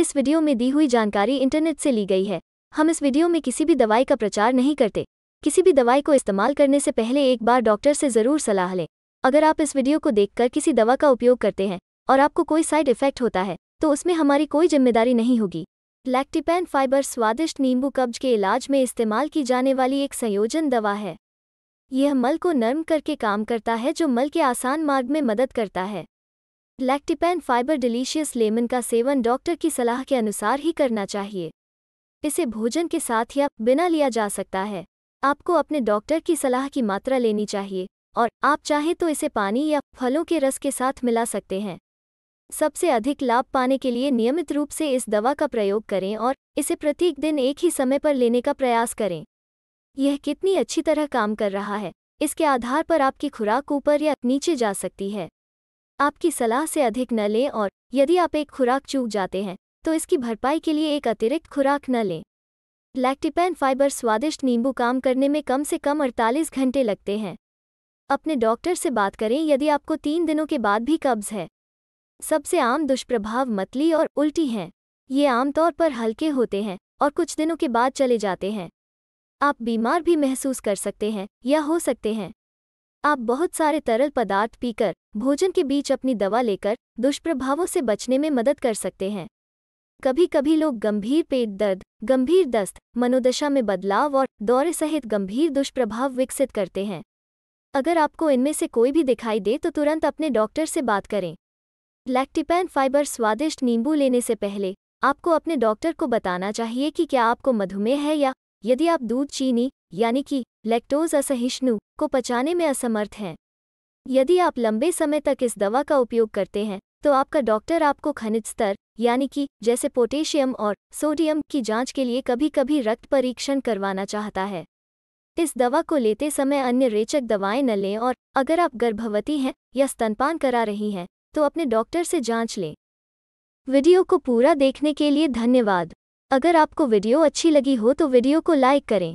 इस वीडियो में दी हुई जानकारी इंटरनेट से ली गई है हम इस वीडियो में किसी भी दवाई का प्रचार नहीं करते किसी भी दवाई को इस्तेमाल करने से पहले एक बार डॉक्टर से ज़रूर सलाह लें अगर आप इस वीडियो को देखकर किसी दवा का उपयोग करते हैं और आपको कोई साइड इफेक्ट होता है तो उसमें हमारी कोई जिम्मेदारी नहीं होगी लैक्टिपैन फाइबर स्वादिष्ट नींबू कब्ज के इलाज में इस्तेमाल की जाने वाली एक संयोजन दवा है यह मल को नर्म करके काम करता है जो मल के आसान मार्ग में मदद करता है लैक्टिपैन फाइबर डिलीशियस लेमन का सेवन डॉक्टर की सलाह के अनुसार ही करना चाहिए इसे भोजन के साथ या बिना लिया जा सकता है आपको अपने डॉक्टर की सलाह की मात्रा लेनी चाहिए और आप चाहें तो इसे पानी या फलों के रस के साथ मिला सकते हैं सबसे अधिक लाभ पाने के लिए नियमित रूप से इस दवा का प्रयोग करें और इसे प्रत्येक दिन एक ही समय पर लेने का प्रयास करें यह कितनी अच्छी तरह काम कर रहा है इसके आधार पर आपकी खुराक ऊपर या नीचे जा सकती है आपकी सलाह से अधिक न लें और यदि आप एक खुराक चूक जाते हैं तो इसकी भरपाई के लिए एक अतिरिक्त खुराक न लें लैक्टिपैन फाइबर स्वादिष्ट नींबू काम करने में कम से कम 48 घंटे लगते हैं अपने डॉक्टर से बात करें यदि आपको तीन दिनों के बाद भी कब्ज़ है सबसे आम दुष्प्रभाव मतली और उल्टी हैं ये आमतौर पर हल्के होते हैं और कुछ दिनों के बाद चले जाते हैं आप बीमार भी महसूस कर सकते हैं या हो सकते हैं आप बहुत सारे तरल पदार्थ पीकर भोजन के बीच अपनी दवा लेकर दुष्प्रभावों से बचने में मदद कर सकते हैं कभी कभी लोग गंभीर पेट दर्द गंभीर दस्त मनोदशा में बदलाव और दौरे सहित गंभीर दुष्प्रभाव विकसित करते हैं अगर आपको इनमें से कोई भी दिखाई दे तो तुरंत अपने डॉक्टर से बात करें लैक्टिपैन फाइबर स्वादिष्ट नींबू लेने से पहले आपको अपने डॉक्टर को बताना चाहिए कि क्या आपको मधुमेह है या यदि आप दूध चीनी यानी कि लैक्टोज असहिष्णु को पचाने में असमर्थ हैं यदि आप लंबे समय तक इस दवा का उपयोग करते हैं तो आपका डॉक्टर आपको खनिज स्तर यानी कि जैसे पोटेशियम और सोडियम की जांच के लिए कभी कभी रक्त परीक्षण करवाना चाहता है इस दवा को लेते समय अन्य रेचक दवाएं न लें और अगर आप गर्भवती हैं या स्तनपान करा रही हैं तो अपने डॉक्टर से जांच लें वीडियो को पूरा देखने के लिए धन्यवाद अगर आपको वीडियो अच्छी लगी हो तो वीडियो को लाइक करें